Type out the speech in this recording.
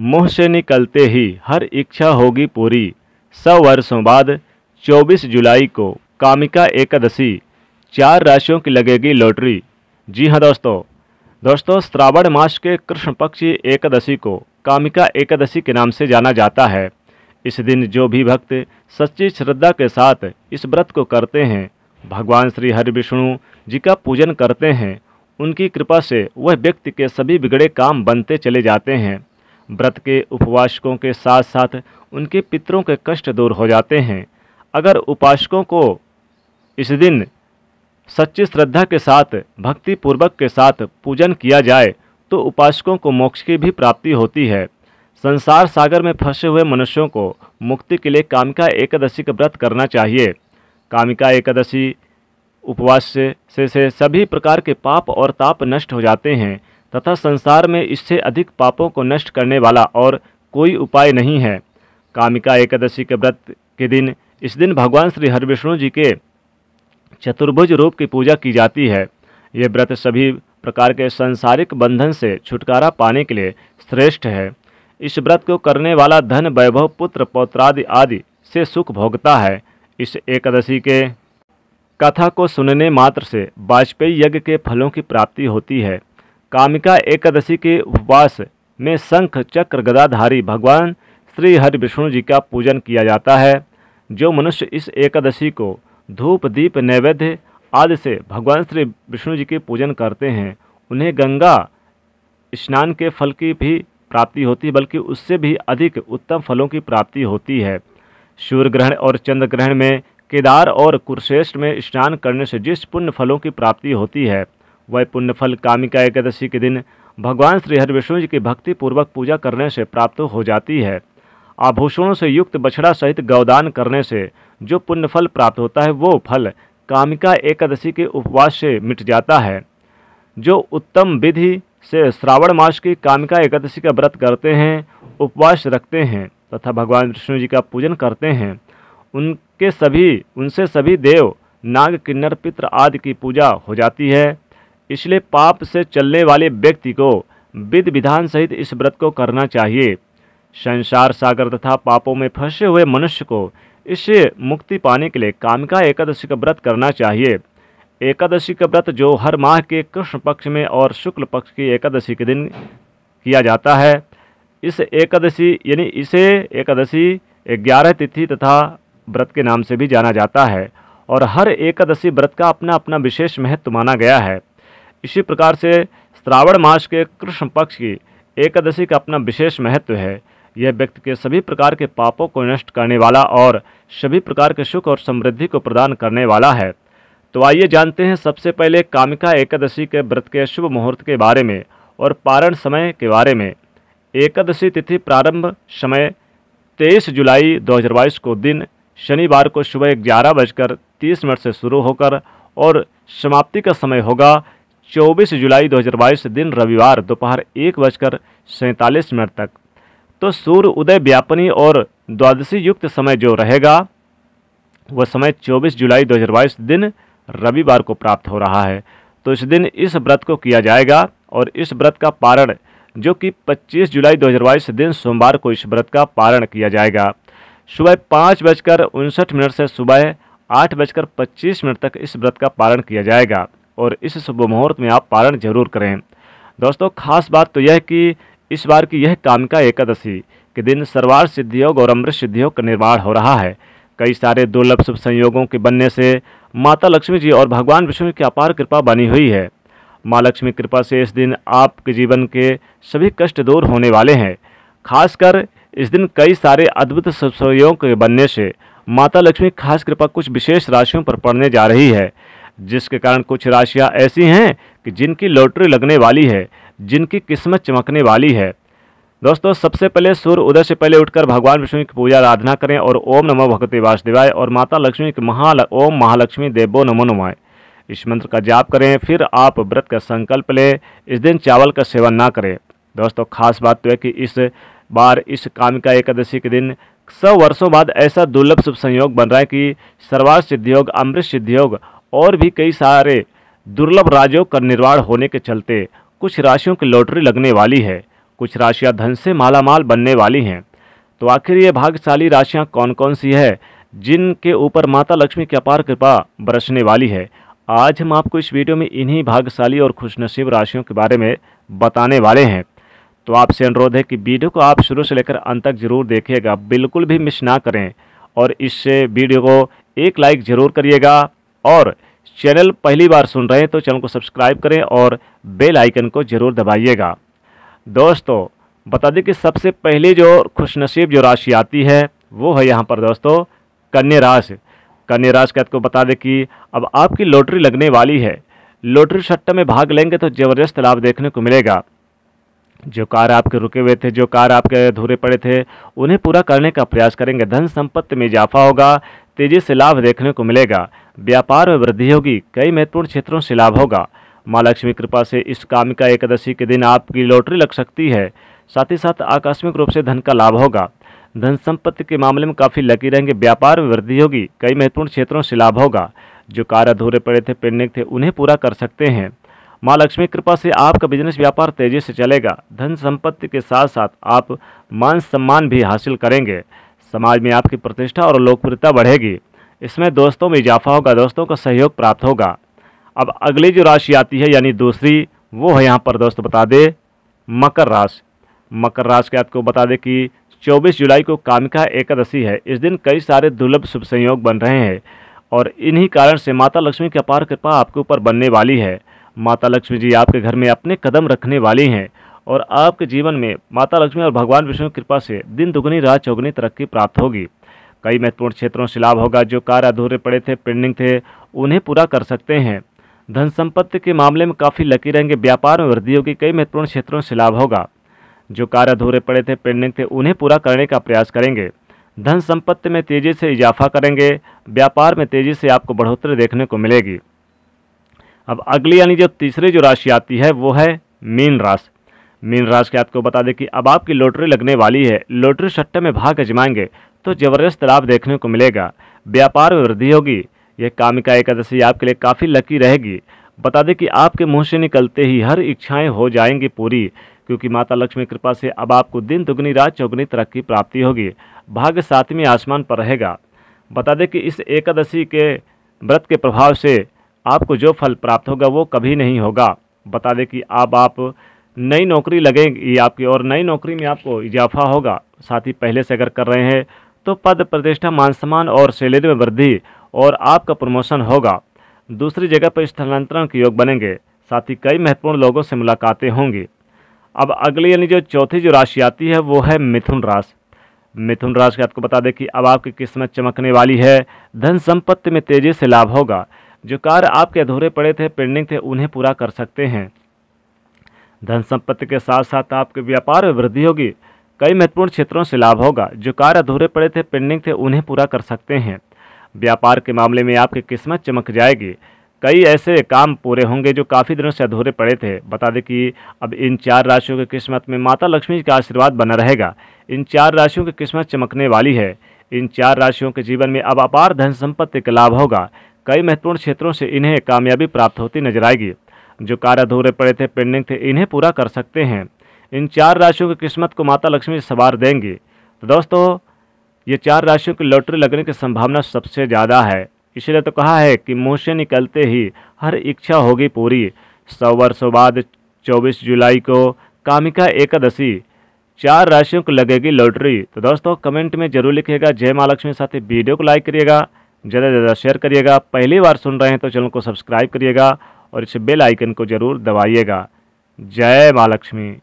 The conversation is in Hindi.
मुँह से निकलते ही हर इच्छा होगी पूरी सौ वर्षों बाद 24 जुलाई को कामिका एकादशी चार राशियों की लगेगी लॉटरी जी हाँ दोस्तों दोस्तों श्रावण मास के कृष्ण पक्ष एकादशी को कामिका एकादशी के नाम से जाना जाता है इस दिन जो भी भक्त सच्ची श्रद्धा के साथ इस व्रत को करते हैं भगवान श्री हरि विष्णु जी का पूजन करते हैं उनकी कृपा से वह व्यक्ति के सभी बिगड़े काम बनते चले जाते हैं व्रत के उपवासकों के साथ साथ उनके पितरों के कष्ट दूर हो जाते हैं अगर उपासकों को इस दिन सच्ची श्रद्धा के साथ भक्ति पूर्वक के साथ पूजन किया जाए तो उपासकों को मोक्ष की भी प्राप्ति होती है संसार सागर में फंसे हुए मनुष्यों को मुक्ति के लिए कामिका एकादशी का व्रत करना चाहिए कामिका एकादशी उपवास से, से से सभी प्रकार के पाप और ताप नष्ट हो जाते हैं तथा संसार में इससे अधिक पापों को नष्ट करने वाला और कोई उपाय नहीं है कामिका एकादशी के व्रत के दिन इस दिन भगवान श्री हरविष्णु जी के चतुर्भुज रूप की पूजा की जाती है ये व्रत सभी प्रकार के सांसारिक बंधन से छुटकारा पाने के लिए श्रेष्ठ है इस व्रत को करने वाला धन वैभव पुत्र पौत्रादि आदि से सुख भोगता है इस एकादशी के कथा को सुनने मात्र से वाजपेयी यज्ञ के फलों की प्राप्ति होती है कामिका एकादशी के उपवास में शंख चक्र गदाधारी भगवान श्री हरि विष्णु जी का पूजन किया जाता है जो मनुष्य इस एकादशी को धूप दीप नैवेद्य आदि से भगवान श्री विष्णु जी के पूजन करते हैं उन्हें गंगा स्नान के फल की भी प्राप्ति होती है बल्कि उससे भी अधिक उत्तम फलों की प्राप्ति होती है सूर्य ग्रहण और चंद्र ग्रहण में केदार और कुरुश्रेष्ठ में स्नान करने से जिस पुण्य फलों की प्राप्ति होती है वह पुण्यफल कामिका एकादशी के दिन भगवान श्री हरि विष्णु जी की भक्तिपूर्वक पूजा करने से प्राप्त हो जाती है आभूषणों से युक्त बछड़ा सहित गौदान करने से जो पुण्यफल प्राप्त होता है वो फल कामिका एकादशी के उपवास से मिट जाता है जो उत्तम विधि से श्रावण मास की कामिका एकादशी का व्रत करते हैं उपवास रखते हैं तथा भगवान विष्णु जी का पूजन करते हैं उनके सभी उनसे सभी देव नाग किन्नर पित्र आदि की पूजा हो जाती है इसलिए पाप से चलने वाले व्यक्ति को विधि विधान सहित इस व्रत को करना चाहिए संसार सागर तथा पापों में फंसे हुए मनुष्य को इससे मुक्ति पाने के लिए कामिका एकादशी का व्रत करना चाहिए एकादशी का व्रत जो हर माह के कृष्ण पक्ष में और शुक्ल पक्ष की एकादशी के दिन किया जाता है इस एकादशी यानी इसे एकादशी ग्यारह तिथि तथा व्रत के नाम से भी जाना जाता है और हर एकादशी व्रत का अपना अपना विशेष महत्व माना गया है इसी प्रकार से श्रावण मास के कृष्ण पक्ष की एकादशी का अपना विशेष महत्व है यह व्यक्ति के सभी प्रकार के पापों को नष्ट करने वाला और सभी प्रकार के सुख और समृद्धि को प्रदान करने वाला है तो आइए जानते हैं सबसे पहले कामिका एकादशी के व्रत के शुभ मुहूर्त के बारे में और पारण समय के बारे में एकादशी तिथि प्रारंभ समय 23 जुलाई 2022 को दिन शनिवार को सुबह ग्यारह बजकर तीस मिनट से शुरू होकर और समाप्ति का समय होगा 24 जुलाई 2022 दिन रविवार दोपहर एक बजकर सैंतालीस मिनट तक तो सूर्य उदय व्यापनी और द्वादशी युक्त समय जो रहेगा वह समय 24 जुलाई 2022 दिन रविवार को प्राप्त हो रहा है तो इस दिन इस व्रत को किया जाएगा और इस व्रत का पारण जो कि 25 जुलाई 2022 दिन सोमवार को इस व्रत का पारण किया जाएगा सुबह पाँच बजकर उनसठ मिनट से सुबह आठ बजकर पच्चीस मिनट तक इस व्रत का पारण किया जाएगा और इस शुभ मुहूर्त में आप पारण जरूर करें दोस्तों खास बात तो यह कि इस बार की यह कामिका एकादशी के दिन सर्वार सिद्धियोग और अमृत सिद्धियोग का निर्माण हो रहा है कई सारे दुर्लभ शुभ संयोगों के बनने से माता लक्ष्मी जी और भगवान विष्णु की अपार कृपा बनी हुई है माँ लक्ष्मी कृपा से इस दिन आपके जीवन के सभी कष्ट दूर होने वाले हैं खासकर इस दिन कई सारे अद्भुत शुभ संयोग के बनने से माता लक्ष्मी खास कृपा कुछ विशेष राशियों पर पड़ने जा रही है जिसके कारण कुछ राशियाँ ऐसी हैं कि जिनकी लॉटरी लगने वाली है जिनकी किस्मत चमकने वाली है दोस्तों सबसे पहले सूर्य उदय से पहले उठकर भगवान विष्णु की पूजा आराधना करें और ओम नमो भगवती वासुदेवाय और माता लक्ष्मी की महा ओम महालक्ष्मी देवो नमो नमाय इस मंत्र का जाप करें फिर आप व्रत का संकल्प लें इस दिन चावल का सेवन ना करें दोस्तों खास बात तो है कि इस बार इस कामिका एकादशी के दिन सौ वर्षों बाद ऐसा दुर्लभ शुभ संयोग बन रहा है कि सर्वार सिद्धियोग अमृत सिद्धियोग और भी कई सारे दुर्लभ राज्यों का निर्वाण होने के चलते कुछ राशियों की लॉटरी लगने वाली है कुछ राशियाँ धन से मालामाल बनने वाली हैं तो आखिर ये भाग्यशाली राशियाँ कौन कौन सी है जिनके ऊपर माता लक्ष्मी की अपार कृपा बरसने वाली है आज हम आपको इस वीडियो में इन्हीं भाग्यशाली और खुशनसीब राशियों के बारे में बताने वाले हैं तो आपसे अनुरोध है कि वीडियो को आप शुरू से लेकर अंत तक जरूर देखिएगा बिल्कुल भी मिस ना करें और इससे वीडियो को एक लाइक ज़रूर करिएगा और चैनल पहली बार सुन रहे हैं तो चैनल को सब्सक्राइब करें और बेल आइकन को ज़रूर दबाइएगा दोस्तों बता दें कि सबसे पहले जो खुशनसीब जो राशि आती है वो है यहाँ पर दोस्तों कन्या राशि कन्या राशि का आपको तो बता दें कि अब आपकी लॉटरी लगने वाली है लॉटरी सट्टा में भाग लेंगे तो ज़बरदस्त लाभ देखने को मिलेगा जो कार आपके रुके हुए थे जो कार आपके अधूरे पड़े थे उन्हें पूरा करने का प्रयास करेंगे धन संपत्ति में इजाफा होगा तेज़ी से लाभ देखने को मिलेगा व्यापार में वृद्धि होगी कई महत्वपूर्ण क्षेत्रों से लाभ होगा माँ लक्ष्मी कृपा से इस कामिका एकादशी के दिन आपकी लॉटरी लग सकती है साथ ही साथ आकस्मिक रूप से धन का लाभ होगा धन संपत्ति के मामले में काफ़ी लकी रहेंगे व्यापार में वृद्धि होगी कई महत्वपूर्ण क्षेत्रों से लाभ होगा जो कार्य अधूरे पड़े थे पेंडिंग थे उन्हें पूरा कर सकते हैं माँ लक्ष्मी कृपा से आपका बिजनेस व्यापार तेजी से चलेगा धन संपत्ति के साथ साथ आप मान सम्मान भी हासिल करेंगे समाज में आपकी प्रतिष्ठा और लोकप्रियता बढ़ेगी इसमें दोस्तों में इजाफा होगा दोस्तों का सहयोग प्राप्त होगा अब अगली जो राशि आती है यानी दूसरी वो है यहाँ पर दोस्तों बता दें मकर राशि मकर राशि के आपको बता दें कि 24 जुलाई को कामिका एकादशी है इस दिन कई सारे दुर्लभ शुभ संयोग बन रहे हैं और इन्हीं कारण से माता लक्ष्मी की अपार कृपा आपके ऊपर बनने वाली है माता लक्ष्मी जी आपके घर में अपने कदम रखने वाली हैं और आपके जीवन में माता लक्ष्मी और भगवान विष्णु की कृपा से दिन दुगनी रात चौगनी तरक्की प्राप्त होगी कई महत्वपूर्ण क्षेत्रों से लाभ होगा जो कार्य अधूरे पड़े थे पेंडिंग थे उन्हें पूरा कर सकते हैं धन संपत्ति के मामले में काफ़ी लकी रहेंगे व्यापार में वृद्धि होगी कई महत्वपूर्ण क्षेत्रों से लाभ होगा जो कार्य अधूरे पड़े थे पेंडिंग थे उन्हें पूरा करने का प्रयास करेंगे धन संपत्ति में तेज़ी से इजाफा करेंगे व्यापार में तेज़ी से आपको बढ़ोतरी देखने को मिलेगी अब अगली यानी जो तीसरी जो राशि आती है वो है मीन राशि मीन राशि के आपको बता दें कि अब आपकी लॉटरी लगने वाली है लॉटरी सट्टे में भाग अजमाएंगे तो ज़बरदस्त लाभ देखने को मिलेगा व्यापार में वृद्धि होगी यह कामिका एकादशी आपके लिए काफ़ी लकी रहेगी बता दें कि आपके मुंह से निकलते ही हर इच्छाएं हो जाएंगी पूरी क्योंकि माता लक्ष्मी कृपा से अब आपको दिन दुगनी रात चौगुनी तरक्की प्राप्ति होगी भाग्य सातवीं आसमान पर रहेगा बता दें कि इस एकादशी के व्रत के प्रभाव से आपको जो फल प्राप्त होगा वो कभी नहीं होगा बता दें कि अब आप, नई नौकरी लगेंगी आपकी और नई नौकरी में आपको इजाफा होगा साथ ही पहले से अगर कर रहे हैं तो पद प्रतिष्ठा मान सम्मान और सैलरी में वृद्धि और आपका प्रमोशन होगा दूसरी जगह पर स्थानांतरण के योग बनेंगे साथ ही कई महत्वपूर्ण लोगों से मुलाकातें होंगी अब अगली यानी जो चौथी जो राशि आती है वो है मिथुन राशि मिथुन राशि आपको बता दें कि अब आपकी किस्मत चमकने वाली है धन संपत्ति में तेजी से लाभ होगा जो कार्य आपके अधूरे पड़े थे पेंडिंग थे उन्हें पूरा कर सकते हैं धन संपत्ति के साथ साथ आपके व्यापार में वृद्धि होगी कई महत्वपूर्ण क्षेत्रों से लाभ होगा जो कार्य अधूरे पड़े थे पेंडिंग थे उन्हें पूरा कर सकते हैं व्यापार के मामले में आपकी किस्मत चमक जाएगी कई ऐसे काम पूरे होंगे जो काफ़ी दिनों से अधूरे पड़े थे बता दें कि अब इन चार राशियों की किस्मत में माता लक्ष्मी का आशीर्वाद बना रहेगा इन चार राशियों की किस्मत चमकने वाली है इन चार राशियों के जीवन में अब अपार धन संपत्ति का लाभ होगा कई महत्वपूर्ण क्षेत्रों से इन्हें कामयाबी प्राप्त होती नजर आएगी जो कार्य अधूरे पड़े थे पेंडिंग थे इन्हें पूरा कर सकते हैं इन चार राशियों की किस्मत को माता लक्ष्मी सवार देंगी तो दोस्तों ये चार राशियों की लॉटरी लगने की संभावना सबसे ज़्यादा है इसलिए तो कहा है कि मुँह से निकलते ही हर इच्छा होगी पूरी सौ वर्षों बाद चौबीस जुलाई को कामिका एकादशी चार राशियों को लगेगी लॉटरी तो दोस्तों कमेंट में जरूर लिखिएगा जय माँ लक्ष्मी साथ ही वीडियो को लाइक करिएगा ज़्यादा से ज़्यादा शेयर करिएगा पहली बार सुन रहे हैं तो चैनल को सब्सक्राइब करिएगा और इस बेल आइकन को जरूर दबाइएगा जय माँ लक्ष्मी